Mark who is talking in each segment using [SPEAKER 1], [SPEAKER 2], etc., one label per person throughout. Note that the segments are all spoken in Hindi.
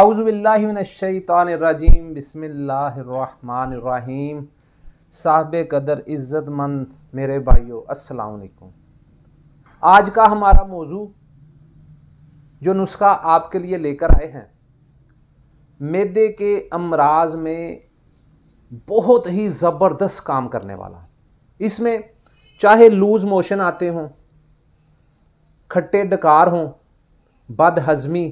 [SPEAKER 1] आउज़बिल्लिमिनशैतानरजीम बसमीम साहब कदर इज़्ज़तमंद मेरे भाइयों असलकुम आज का हमारा मौजू जो नुस्खा आपके लिए लेकर आए हैं मैदे के अमराज में बहुत ही ज़बरदस्त काम करने वाला इसमें चाहे लूज़ मोशन आते हों खट्टे डकार हों बद हज़मी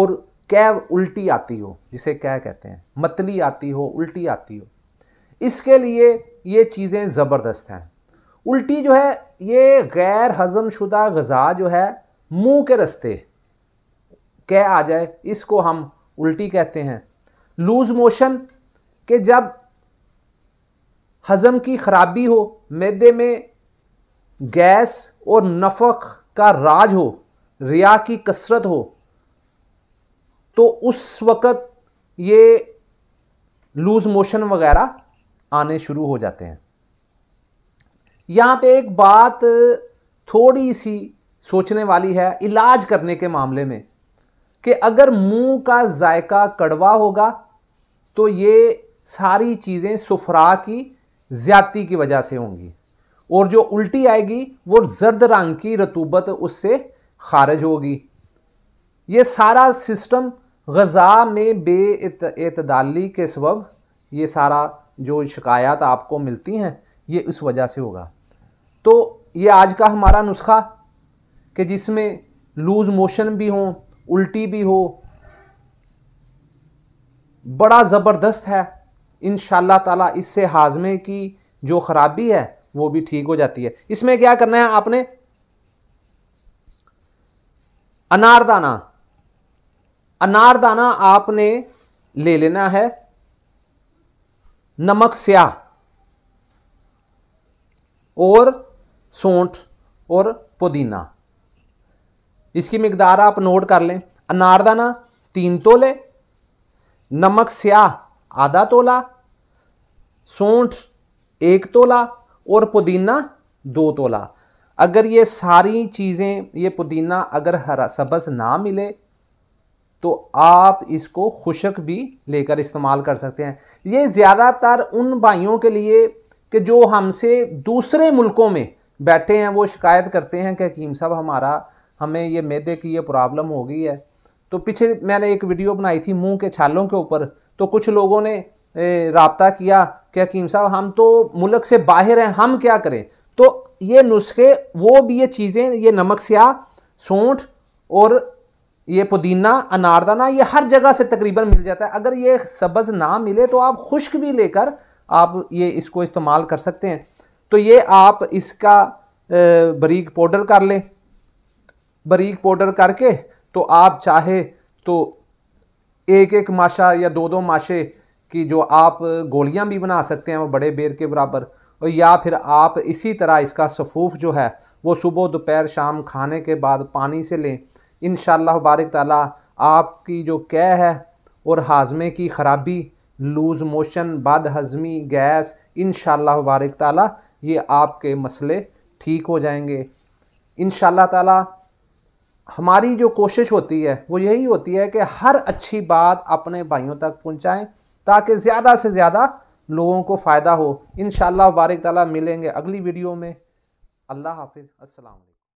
[SPEAKER 1] और कै उल्टी आती हो जिसे क्या कहते हैं मतली आती हो उल्टी आती हो इसके लिए ये चीज़ें ज़बरदस्त हैं उल्टी जो है ये गैर हजम शुदा गज़ा जो है मुंह के रस्ते कह आ जाए इसको हम उल्टी कहते हैं लूज़ मोशन के जब हज़म की ख़राबी हो मैदे में गैस और नफक का राज हो रिया की कसरत हो तो उस वक़्त ये लूज़ मोशन वगैरह आने शुरू हो जाते हैं यहाँ पे एक बात थोड़ी सी सोचने वाली है इलाज करने के मामले में कि अगर मुंह का जायका कड़वा होगा तो ये सारी चीज़ें सुफरा की ज़्यादती की वजह से होंगी और जो उल्टी आएगी वो जर्द रंग की रतूबत उससे खारिज होगी ये सारा सिस्टम गज़ा में बे एतदाली के सबब ये सारा जो शिकायत आपको मिलती हैं ये उस वजह से होगा तो ये आज का हमारा नुस्खा कि जिसमें लूज़ मोशन भी हो उल्टी भी हो बड़ा ज़बरदस्त है इन ताला इससे हाजमे की जो ख़राबी है वो भी ठीक हो जाती है इसमें क्या करना है आपने अनारदाना अनारदाना आपने ले लेना है नमक स्याह और सौठ और पुदीना इसकी मकदार आप नोट कर लें अनारदाना तीन तोले नमक स्याह आधा तोला सोंठ एक तोला और पुदीना दो तोला अगर ये सारी चीज़ें ये पुदीना अगर हरा सब्ज़ ना मिले तो आप इसको खुशक भी लेकर इस्तेमाल कर सकते हैं ये ज़्यादातर उन भाइयों के लिए कि जो हमसे दूसरे मुल्कों में बैठे हैं वो शिकायत करते हैं कि हकीम साहब हमारा हमें ये मैदे की ये प्रॉब्लम हो गई है तो पीछे मैंने एक वीडियो बनाई थी मुंह के छालों के ऊपर तो कुछ लोगों ने रबता किया कि हकीम साहब हम तो मुल्क से बाहर हैं हम क्या करें तो ये नुस्खे वो भी ये चीज़ें ये नमक स्या सोंठ और ये पुदीना अनारदाना ये हर जगह से तकरीबन मिल जाता है अगर ये सब्ज़ ना मिले तो आप खुश्क भी लेकर आप ये इसको इस्तेमाल कर सकते हैं तो ये आप इसका बरीक पाउडर कर लें बरीक पाउडर करके तो आप चाहे तो एक एक माशा या दो दो माशे की जो आप गोलियां भी बना सकते हैं वो बड़े बेर के बराबर और या फिर आप इसी तरह इसका सफूफ जो है वो सुबह दोपहर शाम खाने के बाद पानी से लें इन शबारक ताली आपकी जो कै है और हाजमे की खराबी लूज़ मोशन बद हजमी गैस इन शबारक ताली ये आपके मसले ठीक हो जाएंगे इन ताला हमारी जो कोशिश होती है वो यही होती है कि हर अच्छी बात अपने भाइयों तक पहुंचाएं ताकि ज़्यादा से ज़्यादा लोगों को फ़ायदा हो इन शबारक ताली मिलेंगे अगली वीडियो में अल्लाह हाफिज़ अस्सलाम